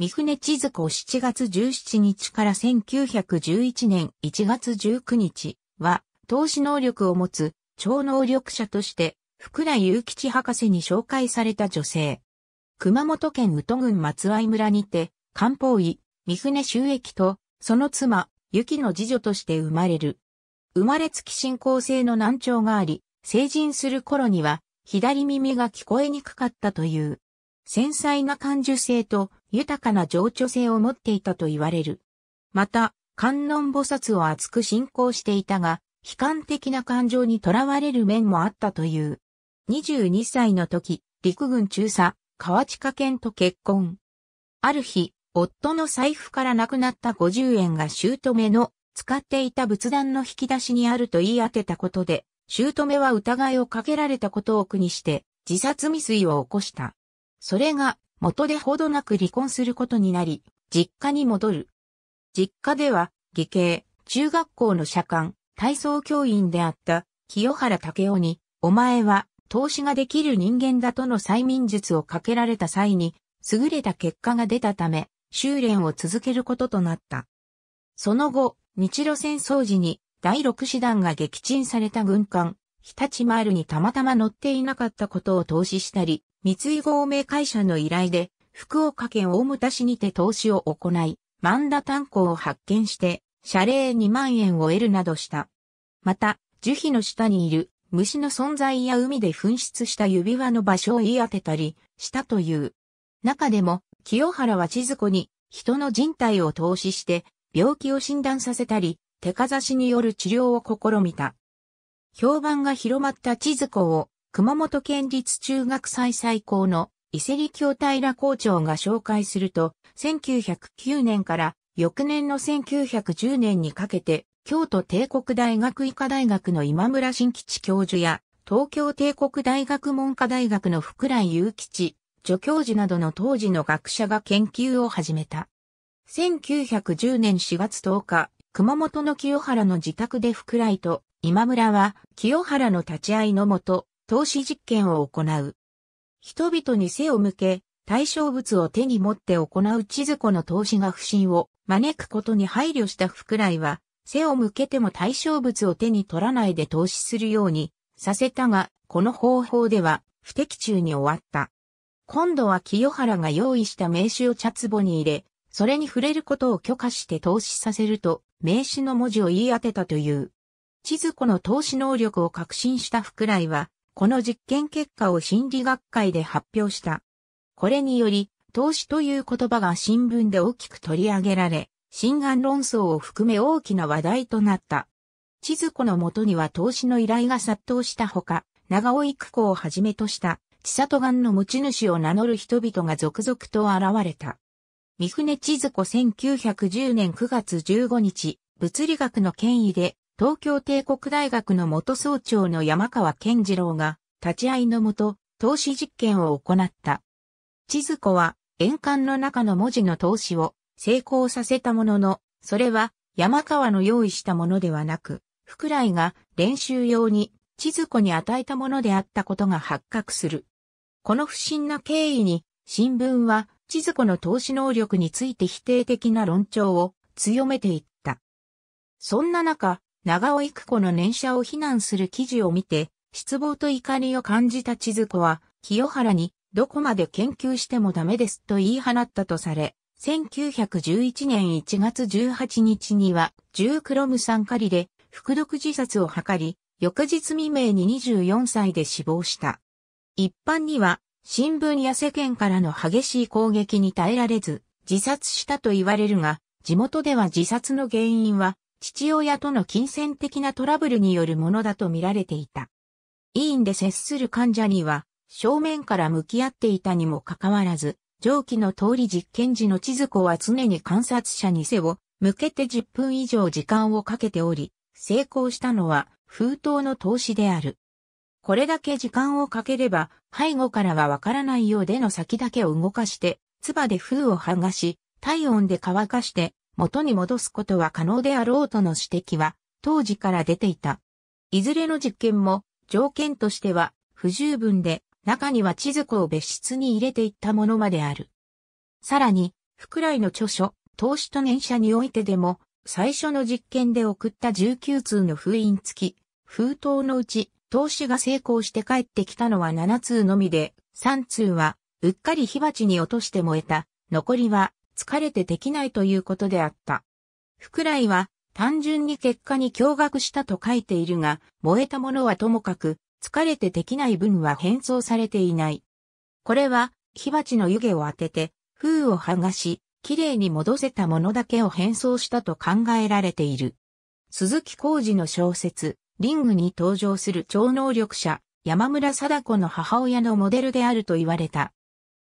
三船千鶴子7月17日から1911年1月19日は、投資能力を持つ超能力者として、福田祐吉博士に紹介された女性。熊本県宇都郡松合村にて、漢方医、三船修益と、その妻、雪の次女として生まれる。生まれつき進行性の難聴があり、成人する頃には、左耳が聞こえにくかったという。繊細な感受性と豊かな情緒性を持っていたと言われる。また、観音菩薩を厚く信仰していたが、悲観的な感情にとらわれる面もあったという。22歳の時、陸軍中佐、河内家県と結婚。ある日、夫の財布からなくなった50円が姑の使っていた仏壇の引き出しにあると言い当てたことで、姑は疑いをかけられたことを苦にして、自殺未遂を起こした。それが元でほどなく離婚することになり、実家に戻る。実家では、義兄、中学校の社官、体操教員であった清原武雄に、お前は投資ができる人間だとの催眠術をかけられた際に、優れた結果が出たため、修練を続けることとなった。その後、日露戦争時に第6師団が撃沈された軍艦、日立マルにたまたま乗っていなかったことを投資したり、三井合名会社の依頼で、福岡県大牟田市にて投資を行い、万田炭鉱を発見して、謝礼2万円を得るなどした。また、樹皮の下にいる虫の存在や海で紛失した指輪の場所を言い当てたりしたという。中でも、清原は千鶴子に人の人体を投資して病気を診断させたり、手かざしによる治療を試みた。評判が広まった千鶴子を、熊本県立中学祭最高の伊勢里教平校長が紹介すると、1909年から翌年の1910年にかけて、京都帝国大学医科大学の今村新吉教授や、東京帝国大学文科大学の福来祐吉、助教授などの当時の学者が研究を始めた。1910年4月10日、熊本の清原の自宅で福来と今村は清原の立ち会いのもと、投資実験を行う。人々に背を向け、対象物を手に持って行う千鶴子の投資が不信を招くことに配慮した福来は、背を向けても対象物を手に取らないで投資するようにさせたが、この方法では不適中に終わった。今度は清原が用意した名刺を茶壺に入れ、それに触れることを許可して投資させると、名刺の文字を言い当てたという。千鶴子の投資能力を確信した福来は、この実験結果を心理学会で発表した。これにより、投資という言葉が新聞で大きく取り上げられ、心眼論争を含め大きな話題となった。千鶴子のもとには投資の依頼が殺到したほか、長尾育子をはじめとした、千里眼の持ち主を名乗る人々が続々と現れた。三船千鶴子1910年9月15日、物理学の権威で東京帝国大学の元総長の山川健次郎が立ち会いのもと投資実験を行った。千鶴子は円環の中の文字の投資を成功させたものの、それは山川の用意したものではなく、福来が練習用に千鶴子に与えたものであったことが発覚する。この不審な経緯に、新聞は千鶴子の投資能力について否定的な論調を強めていった。そんな中、長尾育子の年舎を非難する記事を見て、失望と怒りを感じた千鶴子は、清原に、どこまで研究してもダメですと言い放ったとされ、1911年1月18日には、十クロム酸カリで、服毒自殺を図り、翌日未明に24歳で死亡した。一般には、新聞や世間からの激しい攻撃に耐えられず、自殺したと言われるが、地元では自殺の原因は、父親との金銭的なトラブルによるものだと見られていた。医院で接する患者には、正面から向き合っていたにもかかわらず、上記の通り実験時の千鶴子は常に観察者に背を向けて10分以上時間をかけており、成功したのは封筒の投資である。これだけ時間をかければ、背後からはわからないようでの先だけを動かして、唾で封を剥がし、体温で乾かして、元に戻すことは可能であろうとの指摘は当時から出ていた。いずれの実験も条件としては不十分で中には地図庫を別室に入れていったものまである。さらに、福来の著書、投資と年社においてでも、最初の実験で送った19通の封印付き、封筒のうち、投資が成功して帰ってきたのは7通のみで、3通は、うっかり火鉢に落として燃えた、残りは疲れてできないということであった。福来は単純に結果に驚愕したと書いているが、燃えたものはともかく、疲れてできない分は変装されていない。これは、火鉢の湯気を当てて、封を剥がし、綺麗に戻せたものだけを変装したと考えられている。鈴木浩二の小説、リングに登場する超能力者、山村貞子の母親のモデルであると言われた。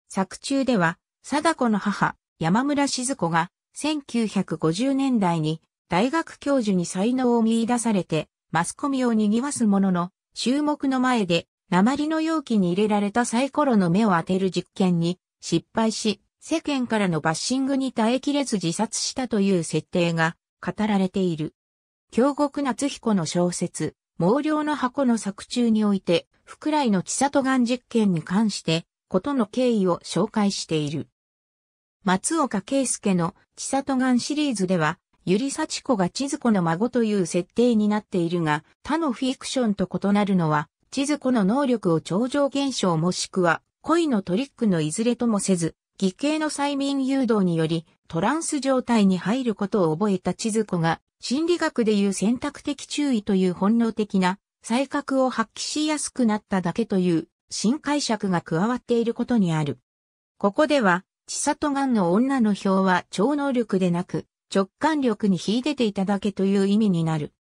作中では、貞子の母、山村静子が1950年代に大学教授に才能を見出されてマスコミを賑わすものの、注目の前で鉛の容器に入れられたサイコロの目を当てる実験に失敗し、世間からのバッシングに耐えきれず自殺したという設定が語られている。京極夏彦の小説、毛量の箱の作中において、福来の千里眼実験に関して、ことの経緯を紹介している。松岡圭介の千里眼シリーズでは、ゆりさち子が千鶴子の孫という設定になっているが、他のフィクションと異なるのは、千鶴子の能力を超常現象もしくは、恋のトリックのいずれともせず、偽計の催眠誘導により、トランス状態に入ることを覚えた千鶴子が、心理学でいう選択的注意という本能的な、才覚を発揮しやすくなっただけという、新解釈が加わっていることにある。ここでは、千里眼の女の表は超能力でなく、直感力に秀でていただけという意味になる。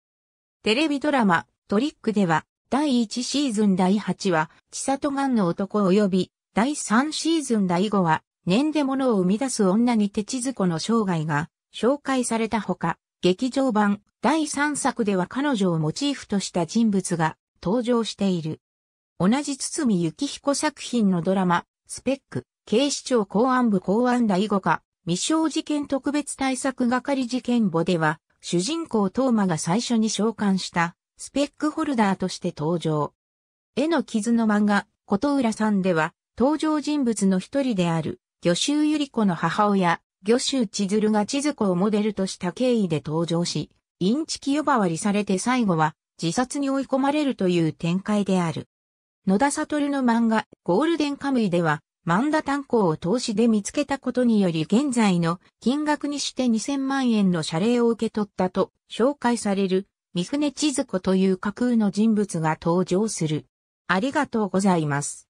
テレビドラマ、トリックでは、第1シーズン第8話、千里眼の男及び、第3シーズン第5話、年で物を生み出す女に手地図子の生涯が紹介されたほか、劇場版第3作では彼女をモチーフとした人物が登場している。同じ堤幸彦作品のドラマ、スペック、警視庁公安部公安第5課、未傷事件特別対策係事件簿では、主人公東馬が最初に召喚したスペックホルダーとして登場。絵の傷の漫画、琴浦さんでは、登場人物の一人である、魚州ゆり子の母親、魚州千鶴が千鶴子をモデルとした経緯で登場し、インチキ呼ばわりされて最後は自殺に追い込まれるという展開である。野田悟の漫画、ゴールデンカムイでは、マンダ炭鉱を投資で見つけたことにより現在の金額にして2000万円の謝礼を受け取ったと紹介される三船千鶴子という架空の人物が登場する。ありがとうございます。